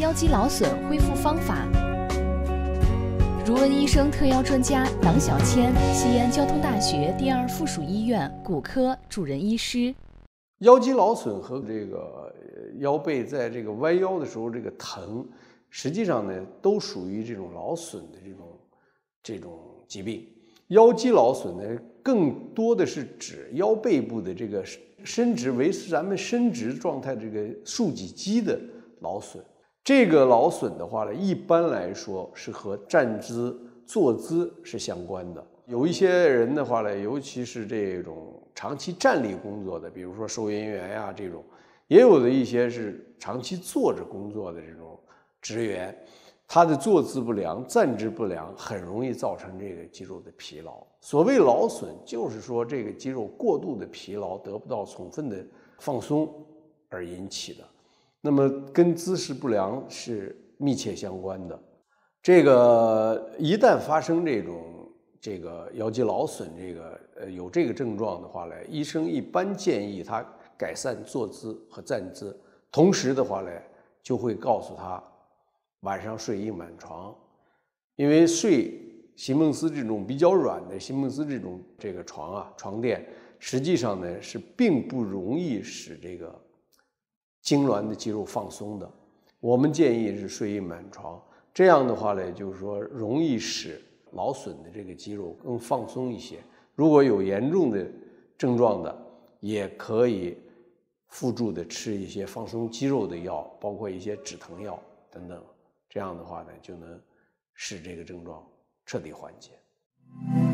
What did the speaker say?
腰肌劳损恢复方法，如闻医生特邀专家党小千，西安交通大学第二附属医院骨科主任医师。腰肌劳损和这个腰背在这个弯腰的时候这个疼，实际上呢都属于这种劳损的这种这种疾病。腰肌劳损呢更多的是指腰背部的这个伸直，维持咱们伸直状态这个竖脊肌的劳损。这个劳损的话呢，一般来说是和站姿、坐姿是相关的。有一些人的话呢，尤其是这种长期站立工作的，比如说收银员呀这种，也有的一些是长期坐着工作的这种职员，他的坐姿不良、站姿不良，很容易造成这个肌肉的疲劳。所谓劳损，就是说这个肌肉过度的疲劳得不到充分的放松而引起的。那么跟姿势不良是密切相关的。这个一旦发生这种这个腰肌劳损，这个呃有这个症状的话呢，医生一般建议他改善坐姿和站姿，同时的话呢就会告诉他晚上睡硬板床，因为睡席梦思这种比较软的席梦思这种这个床啊床垫，实际上呢是并不容易使这个。痉挛的肌肉放松的，我们建议是睡意满床。这样的话呢，就是说容易使劳损的这个肌肉更放松一些。如果有严重的症状的，也可以辅助的吃一些放松肌肉的药，包括一些止疼药等等。这样的话呢，就能使这个症状彻底缓解。